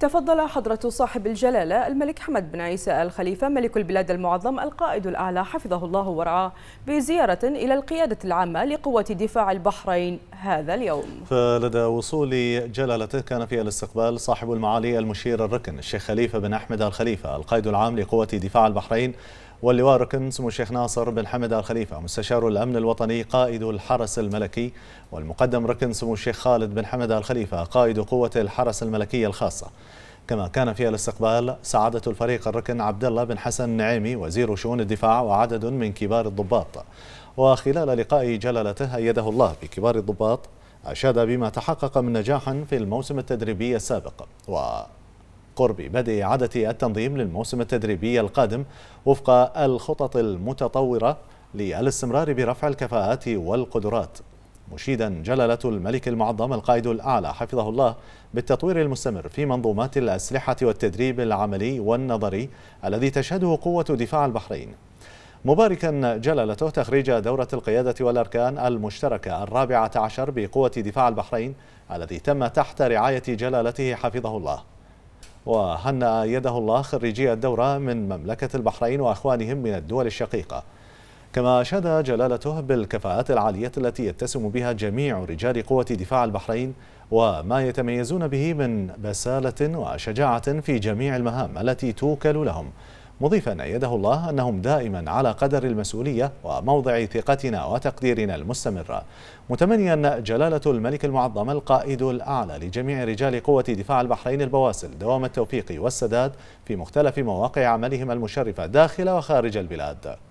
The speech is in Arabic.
تفضل حضرة صاحب الجلالة الملك حمد بن عيسى الخليفة ملك البلاد المعظم القائد الأعلى حفظه الله ورعاه بزيارة إلى القيادة العامة لقوة دفاع البحرين هذا اليوم فلدى وصول جلالته كان في الاستقبال صاحب المعالي المشير الركن الشيخ خليفة بن أحمد الخليفة القائد العام لقوة دفاع البحرين واللواء ركن سمو الشيخ ناصر بن حمد الخليفة مستشار الأمن الوطني قائد الحرس الملكي والمقدم ركن سمو الشيخ خالد بن حمد الخليفة قائد قوة الحرس الملكية الخاصة كما كان في الاستقبال سعادة الفريق الركن عبد الله بن حسن النعيمي وزير شؤون الدفاع وعدد من كبار الضباط وخلال لقاء جلالته أيده الله بكبار الضباط أشاد بما تحقق من نجاح في الموسم التدريبي السابق وقرب بدء إعادة التنظيم للموسم التدريبي القادم وفق الخطط المتطورة للاستمرار برفع الكفاءات والقدرات مشيدا جلالة الملك المعظم القائد الأعلى حفظه الله بالتطوير المستمر في منظومات الأسلحة والتدريب العملي والنظري الذي تشهده قوة دفاع البحرين مباركا جلالته تخريج دورة القيادة والأركان المشتركة الرابعة عشر بقوة دفاع البحرين الذي تم تحت رعاية جلالته حفظه الله وهنأ يده الله خريجي الدورة من مملكة البحرين وأخوانهم من الدول الشقيقة كما أشاد جلالته بالكفاءات العالية التي يتسم بها جميع رجال قوة دفاع البحرين وما يتميزون به من بسالة وشجاعة في جميع المهام التي توكل لهم مضيفا أيده الله أنهم دائما على قدر المسؤولية وموضع ثقتنا وتقديرنا المستمر متمنيا جلالة الملك المعظم القائد الأعلى لجميع رجال قوة دفاع البحرين البواسل دوام التوفيق والسداد في مختلف مواقع عملهم المشرفة داخل وخارج البلاد